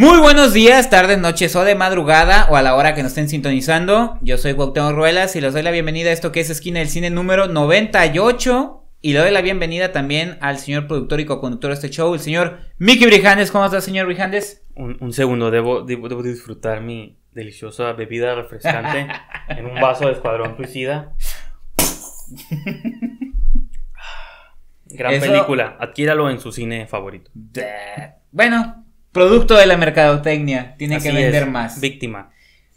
Muy buenos días, tardes, noches o de madrugada o a la hora que nos estén sintonizando. Yo soy Cuauhtémoc Ruelas y les doy la bienvenida a esto que es Esquina del Cine número 98. Y le doy la bienvenida también al señor productor y co-conductor de este show, el señor Mickey Brijandes. ¿Cómo estás, señor Brijandes? Un, segundo, debo, disfrutar mi deliciosa bebida refrescante en un vaso de Escuadrón Suicida. Gran película, adquíralo en su cine favorito. Bueno, Producto de la mercadotecnia. Tiene que vender más. Víctima.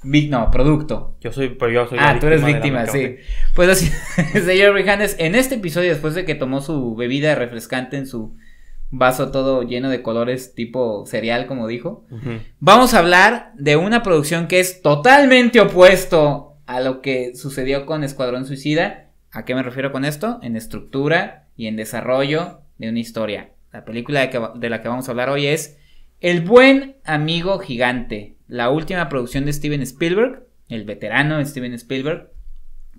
no, producto. Yo soy, pero yo soy Ah, tú eres víctima, sí. Pues así, señor Brijandes, en este episodio, después de que tomó su bebida refrescante en su vaso todo lleno de colores tipo cereal, como dijo, vamos a hablar de una producción que es totalmente opuesto a lo que sucedió con Escuadrón Suicida. ¿A qué me refiero con esto? En estructura y en desarrollo de una historia. La película de la que vamos a hablar hoy es el buen amigo gigante, la última producción de Steven Spielberg, el veterano Steven Spielberg,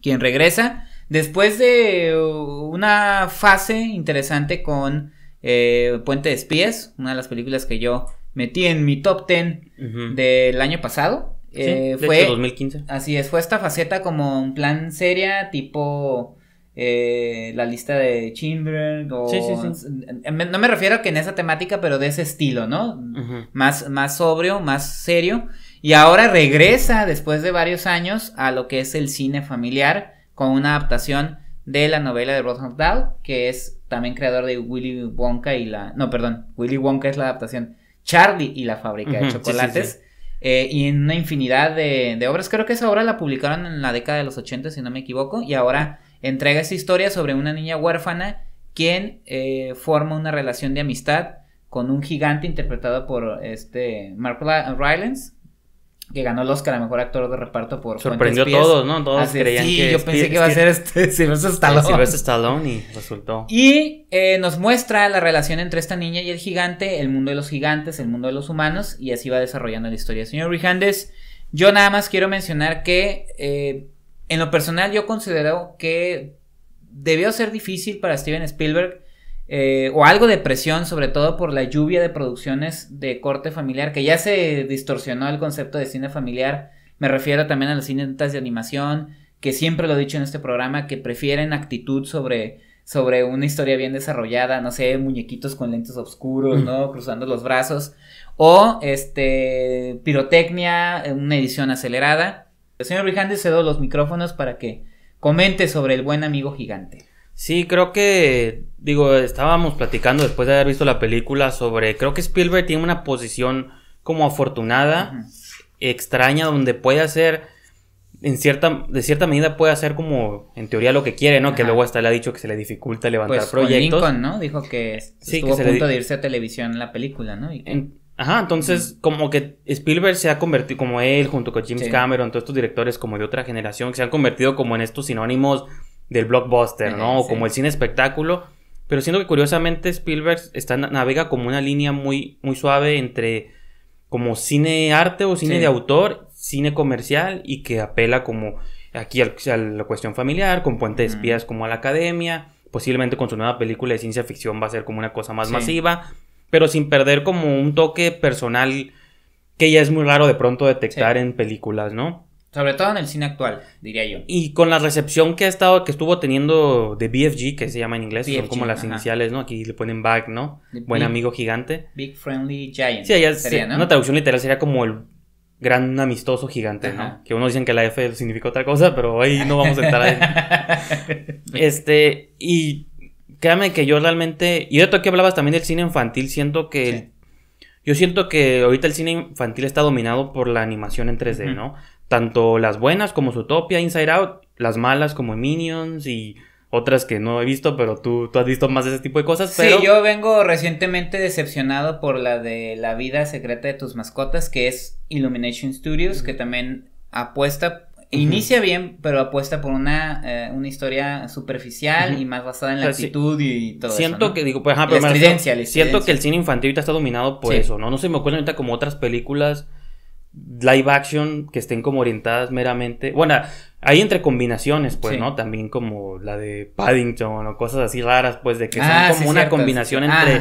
quien regresa después de uh, una fase interesante con eh, Puente de Espías, una de las películas que yo metí en mi top 10 del año pasado. Eh, de fue 2015. Así es, fue esta faceta como un plan seria tipo eh, la lista de children no me refiero a que en esa temática, pero de ese estilo, ¿no? más, más sobrio, más serio. Y ahora regresa después de varios años a lo que es el cine familiar con una adaptación de la novela de Roald Dahl, que es también creador de Willy Wonka y la... No, perdón, Willy Wonka es la adaptación. Charlie y la fábrica de chocolates. Eh, y en una infinidad de, de, obras. Creo que esa obra la publicaron en la década de los 80, si no me equivoco. Y ahora Entrega esa historia sobre una niña huérfana quien eh, forma una relación de amistad con un gigante interpretado por este Mark Rylance, que ganó el Oscar a mejor actor de reparto por Sorprendió a todos, ¿no? Todos creían sí, yo pensé que iba a ser este Sylvester Stallone. Sylvester Stallone y resultó. Y eh, nos muestra la relación entre esta niña y el gigante, el mundo de los gigantes, el mundo de los humanos, y así va desarrollando la historia. Señor Rihandes... yo nada más quiero mencionar que eh, en lo personal, yo considero que debió ser difícil para Steven Spielberg. Eh, o algo de presión, sobre todo por la lluvia de producciones de corte familiar, que ya se distorsionó el concepto de cine familiar. Me refiero también a las cinetas de animación, que siempre lo he dicho en este programa, que prefieren actitud sobre, sobre una historia bien desarrollada, no sé, muñequitos con lentes oscuros, mm. ¿no? Cruzando los brazos. O este pirotecnia, una edición acelerada. Señor Brijandes, cedo los micrófonos para que comente sobre el buen amigo gigante. Sí, creo que, digo, estábamos platicando después de haber visto la película sobre, creo que Spielberg tiene una posición como afortunada, extraña, donde puede hacer, en cierta, de cierta medida puede hacer como, en teoría, lo que quiere, ¿no? Que luego hasta le ha dicho que se le dificulta levantar pues, proyectos. Lincoln, ¿no? Dijo que sí, estuvo que a punto de irse a televisión la película, ¿no? Y Ajá, entonces como que Spielberg se ha convertido, como él, junto con James Cameron, todos estos directores como de otra generación, que se han convertido como en estos sinónimos del blockbuster, ¿no? como el cine espectáculo. Pero siento que curiosamente Spielberg está, navega como una línea muy, muy suave entre como cine arte o cine de autor, cine comercial y que apela como aquí a la cuestión familiar, con puente de espías como a la academia, posiblemente con su nueva película de ciencia ficción va a ser como una cosa más masiva, pero sin perder como un toque personal que ya es muy raro de pronto detectar en películas, ¿no? Sobre todo en el cine actual, diría yo. Y con la recepción que ha estado, que estuvo teniendo de BFG, que se llama en inglés, son como las iniciales, ¿no? Aquí le ponen back, ¿no? Buen amigo gigante. Big Friendly Giant. Sí, sería, ¿no? una traducción literal sería como el gran amistoso gigante, ¿no? Que unos dicen que la F significa otra cosa, pero ahí no vamos a entrar. ahí. este, y Créame que yo realmente. Y ahorita que hablabas también del cine infantil, siento que. Yo siento que ahorita el cine infantil está dominado por la animación en 3D, ¿no? Tanto las buenas como Zootopia, Inside Out, las malas como Minions y otras que no he visto, pero tú, tú has visto más de ese tipo de cosas. Pero... Sí, yo vengo recientemente decepcionado por la de La vida secreta de tus mascotas, que es Illumination Studios, que también apuesta Inicia bien, pero apuesta por una, eh, una historia superficial y más basada en la actitud y todo siento eso. que, digo, pues, Siento que el cine infantil está dominado por eso, ¿no? No se me acuerdo ahorita como otras películas live action que estén como orientadas meramente. Bueno, hay entre combinaciones, pues, ¿no? También como la de Paddington o cosas así raras, pues, de que son ah, como una combinación entre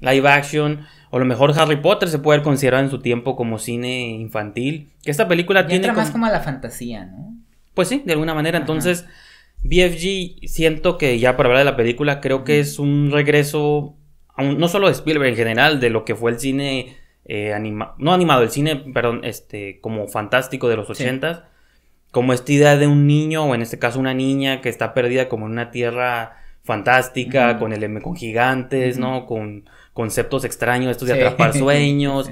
live action. O lo mejor Harry Potter se puede considerar en su tiempo como cine infantil. Que esta película tiene. Entra más como a la fantasía, ¿no? Pues sí, de alguna manera. Entonces, BFG, siento que ya para hablar de la película, creo que es un regreso, no solo de Spielberg en general, de lo que fue el cine eh, no animado, el cine, perdón, este, como fantástico de los ochentas como esta idea de un niño, o en este caso una niña que está perdida como en una tierra fantástica, con, el, con gigantes, ¿no? Con conceptos extraños, estos de atrapar sueños.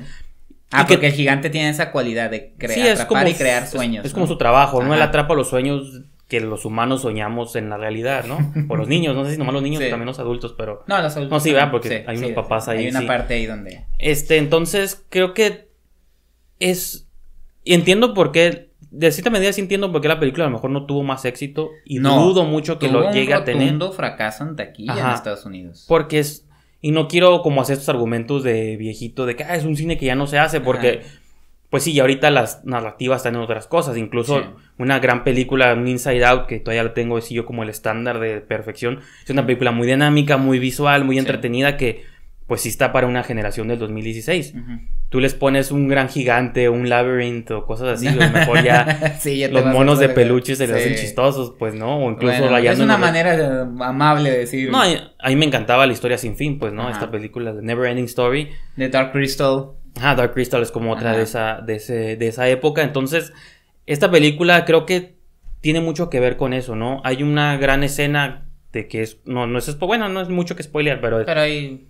Ah, porque el gigante tiene esa cualidad de crear y crear sueños. Es, como su trabajo, ¿no? Él atrapa los sueños que los humanos soñamos en la realidad, ¿no? O los niños, no sé si nomás los niños, pero también los adultos, pero... No, los adultos. No, sí, ¿verdad? Porque hay unos papás ahí. Hay una parte ahí donde... Este, entonces, creo que es... Y entiendo por qué de cierta medida sí entiendo por qué la película a lo mejor no tuvo más éxito y no, dudo mucho que lo llegue a tener. fracaso en taquilla en Estados Unidos. Porque es. Y no quiero como hacer estos argumentos de viejito de que ah, es un cine que ya no se hace porque. Pues sí, y ahorita las narrativas están en otras cosas. Incluso una gran película, Inside Out, que todavía lo tengo así yo como el estándar de perfección. Es una película muy dinámica, muy visual, muy entretenida que pues sí está para una generación del 2016. Tú les pones un gran gigante, un laberinto, o cosas así, lo mejor ya, los monos de peluche se hacen chistosos, pues, ¿no? O incluso bueno, Es una manera amable de decir. No, a mí me encantaba la historia sin fin, pues, ¿no? Esta película de Never Ending Story. De Dark Crystal. Ah, Dark Crystal es como otra de esa, de, de esa época. Entonces, esta película creo que tiene mucho que ver con eso, ¿no? Hay una gran escena de que es. No, no es. Bueno, no es mucho que spoiler, pero. Pero hay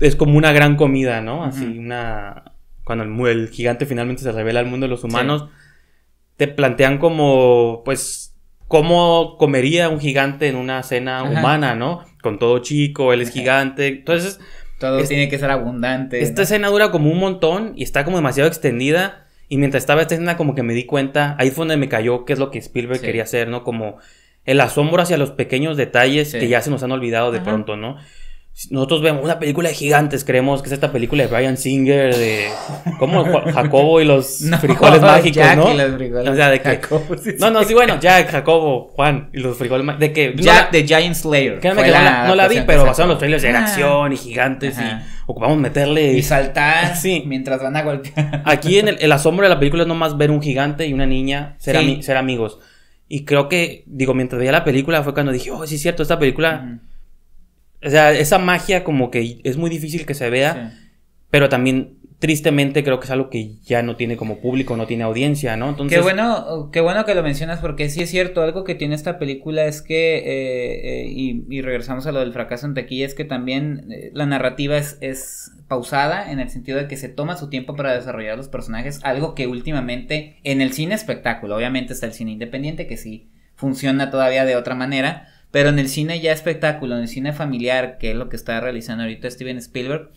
es como una gran comida, ¿no? Así, una. Cuando el, gigante finalmente se revela al mundo de los humanos, te plantean como, pues, cómo comería un gigante en una cena humana, ¿no? Con todo chico, él es gigante. Entonces. Todo tiene que ser abundante. Esta escena dura como un montón y está como demasiado extendida. Y mientras estaba esta escena, como que me di cuenta, ahí fue donde me cayó qué es lo que Spielberg quería hacer, ¿no? Como el asombro hacia los pequeños detalles que ya se nos han olvidado de pronto, ¿no? nosotros vemos una película de gigantes, creemos que es esta película de Brian Singer, de ¿Cómo? Jacobo y los frijoles mágicos, ¿no? Y los O sea, de que No, no, sí, bueno, Jack, Jacobo, Juan y los frijoles mágicos, de que Jack The Giant Slayer. no la, vi, pero en los trailers era acción y gigantes y ocupamos meterle y saltar sí. mientras van a golpear. Aquí en el, asombro de la película es nomás ver un gigante y una niña ser, amigos. Y creo que digo, mientras veía la película fue cuando dije, "Oh, sí es cierto, esta película o sea, esa magia como que es muy difícil que se vea, pero también tristemente creo que es algo que ya no tiene como público, no tiene audiencia, ¿no? Qué bueno, qué bueno que lo mencionas porque sí es cierto, algo que tiene esta película es que, eh, eh, y, regresamos a lo del fracaso en taquilla, es que también eh, la narrativa es, es pausada en el sentido de que se toma su tiempo para desarrollar los personajes, algo que últimamente en el cine espectáculo, obviamente está el cine independiente que sí funciona todavía de otra manera, pero en el cine ya espectáculo, en el cine familiar, que es lo que está realizando ahorita Steven Spielberg,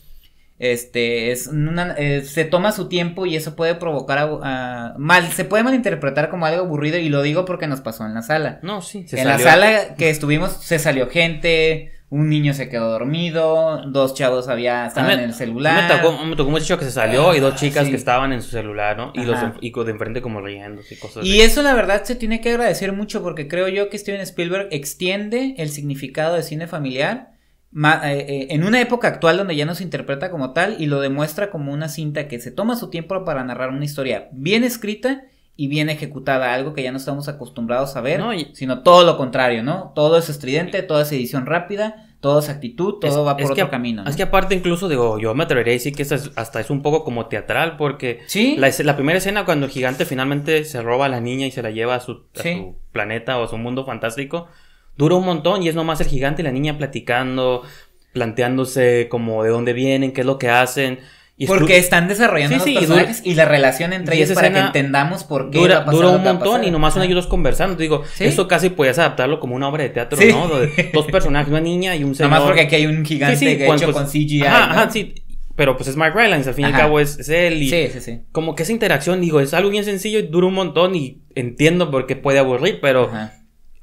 este, es una, eh, se toma su tiempo y eso puede provocar mal, se puede malinterpretar como algo aburrido y lo digo porque nos pasó en la sala. No, sí. en la sala que estuvimos se salió gente, un niño se quedó dormido, dos chavos había estaban en el celular. Me tocó, me que se salió y dos ah, chicas que estaban en su celular, ¿no? Y los y de enfrente como riendo... y eso la verdad se tiene que agradecer mucho porque creo yo que Steven Spielberg extiende el significado de cine familiar eh, eh, en una época actual donde ya no se interpreta como tal y lo demuestra como una cinta que se toma su tiempo para narrar una historia bien escrita y bien ejecutada, algo que ya no estamos acostumbrados a ver, sino todo lo contrario, ¿no? Todo es estridente, toda es edición rápida todo es actitud, todo va por otro camino. Es que aparte incluso digo, yo me atrevería a decir que hasta es un poco como teatral porque ¿Sí? la, la, primera escena cuando el gigante finalmente se roba a la niña y se la lleva a su, su planeta o a su mundo fantástico, dura un montón y es nomás el gigante y la niña platicando, planteándose como de dónde vienen, qué es lo que hacen. Porque están desarrollando y, la relación entre ellos para que entendamos por qué dura, un montón y nomás son ellos conversando. Digo, eso casi puedes adaptarlo como una obra de teatro, ¿no? dos personajes, una niña y un señor. Nomás porque aquí hay un gigante hecho pues, con CGI. sí. Pero pues es Mark Rylance, al fin y al cabo es, él sí, sí, sí. como que esa interacción, digo, es algo bien sencillo y dura un montón y entiendo por qué puede aburrir, pero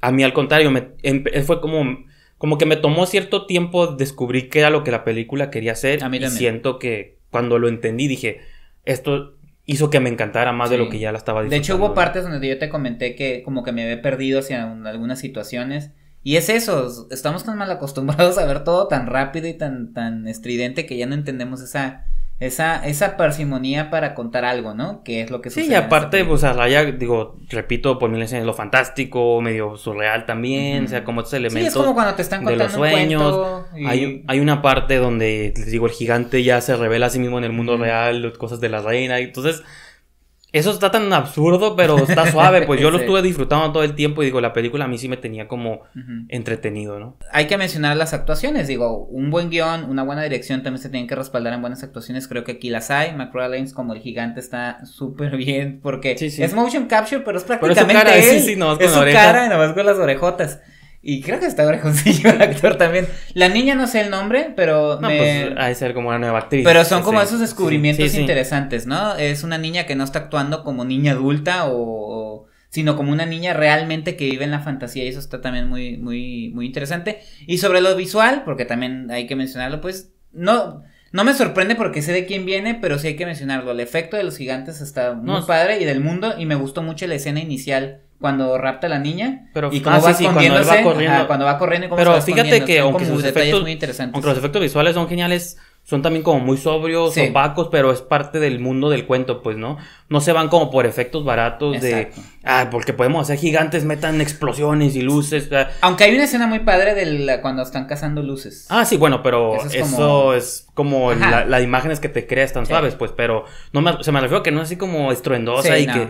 a mí al contrario, me, em, fue como como que me tomó cierto tiempo descubrir qué era lo que la película quería hacer a mí y siento que cuando lo entendí dije, esto hizo que me encantara más de lo que ya la estaba diciendo. De hecho hubo partes donde yo te comenté que como que me había perdido hacia algunas situaciones. Y es eso, estamos tan mal acostumbrados a ver todo tan rápido y tan, tan estridente que ya no entendemos esa esa, esa parsimonía para contar algo, ¿no? Que es lo que sucede. Sí, y aparte, pues Raya... digo, repito, por pues, dicen lo fantástico, medio surreal también, o sea, como estos elementos. cuando están de los sueños. hay, una parte donde, les digo, el gigante ya se revela a sí mismo en el mundo real, cosas de la reina, y entonces eso está tan absurdo, pero está suave. Pues yo lo estuve disfrutando todo el tiempo y digo, la película a mí sí me tenía como entretenido, ¿no? Hay que mencionar las actuaciones, digo, un buen guión, una buena dirección también se tienen que respaldar en buenas actuaciones. Creo que aquí las hay. McFarlane's como el gigante está súper bien porque es motion capture, pero es prácticamente pero es su cara, Sí, sí, con las orejotas. Y creo que hasta está consiguió el actor también. La niña no sé el nombre, pero. No, pues ser como una nueva actriz. Pero son como esos descubrimientos interesantes, ¿no? Es una niña que no está actuando como niña adulta o. sino como una niña realmente que vive en la fantasía. Y eso está también muy, muy, muy interesante. Y sobre lo visual, porque también hay que mencionarlo, pues. No. No me sorprende porque sé de quién viene, pero sí hay que mencionarlo. El efecto de los gigantes está muy padre y del mundo. Y me gustó mucho la escena inicial cuando rapta a la niña pero, y cómo ah, cuando, va corriendo. cuando va corriendo pero fíjate que aunque sus muy interesantes. aunque los efectos visuales son geniales son también como muy sobrios opacos pero es parte del mundo del cuento pues no no se van como por efectos baratos de ah porque podemos hacer gigantes metan explosiones y luces aunque hay una escena muy padre de la, cuando están cazando luces ah sí bueno pero eso es como, las imágenes que te creas tan suaves pues pero no se me refiero que no es así como estruendosa y que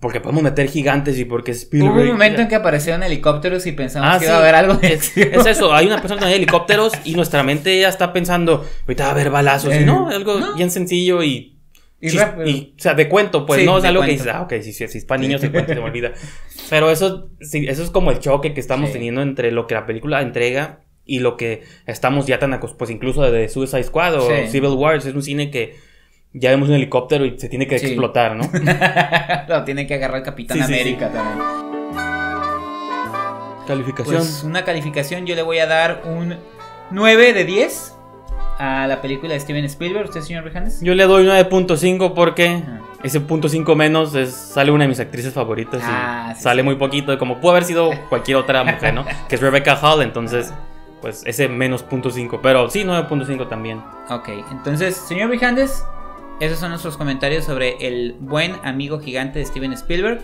porque podemos meter gigantes y porque Spielberg. Hubo un momento en que aparecieron helicópteros y pensamos ah, que iba a haber algo. Es, es, eso, hay una persona que helicópteros y nuestra mente ya está pensando, ahorita va a haber balazos. y eh, no, algo bien sencillo y. Y, o sea, de cuento, pues no es algo que dices, ah, ok, si, es para niños, sí. cuento se me olvida. Pero eso, eso es como el choque que estamos teniendo entre lo que la película entrega y lo que estamos ya tan acostumbrados, pues incluso de Suicide Squad o Civil War, es un cine que ya vemos un helicóptero y se tiene que explotar, ¿no? Lo tiene que agarrar Capitán América también. Calificación. Pues una calificación, yo le voy a dar un 9 de 10 a la película de Steven Spielberg. ¿Usted, señor Bejanes? Yo le doy 9.5 porque ah. ese punto 5 menos sale una de mis actrices favoritas. Ah, sale muy poquito, como puede haber sido cualquier otra mujer, ¿no? que es Rebecca Hall, entonces pues ese menos punto 5, pero sí 9.5 también. Ok, entonces, señor Bejanes, esos son nuestros comentarios sobre el buen amigo gigante de Steven Spielberg.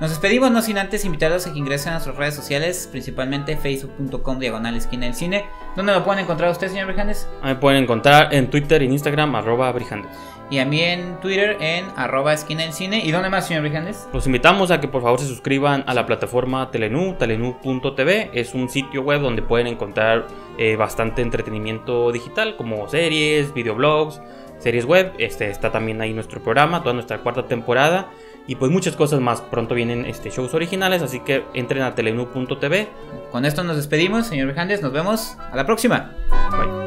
Nos despedimos no sin antes invitarlos a que ingresen a nuestras redes sociales, principalmente facebook.com diagonal esquina del cine. ¿Dónde lo pueden encontrar usted, señor Brijandes? Me pueden encontrar en Twitter y en Instagram, arroba Brijandes. Y a mí en Twitter en arroba esquina del cine. ¿Y dónde más, señor Brijandes? Los invitamos a que por favor se suscriban a la plataforma Telenú, telenú.tv. Es un sitio web donde pueden encontrar eh, bastante entretenimiento digital, como series, videoblogs series web. Este, está también ahí nuestro programa, toda nuestra cuarta temporada. Y pues muchas cosas más. Pronto vienen este, shows originales, así que entren a telenu.tv. Con esto nos despedimos, señor Bejandes. Nos vemos a la próxima. Bye.